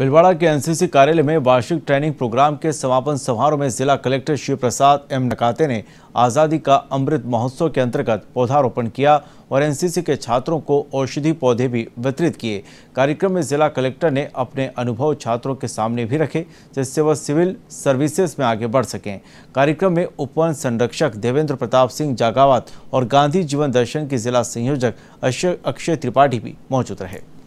भिलवाड़ा के एनसीसी कार्यालय में वार्षिक ट्रेनिंग प्रोग्राम के समापन समारोह में जिला कलेक्टर शिव प्रसाद एम नकाते ने आज़ादी का अमृत महोत्सव के अंतर्गत पौधारोपण किया और एनसीसी के छात्रों को औषधि पौधे भी वितरित किए कार्यक्रम में जिला कलेक्टर ने अपने अनुभव छात्रों के सामने भी रखे जिससे वह सिविल सर्विसेज में आगे बढ़ सकें कार्यक्रम में उपवन संरक्षक देवेंद्र प्रताप सिंह जागावत और गांधी जीवन दर्शन के जिला संयोजक अक्षय त्रिपाठी भी मौजूद रहे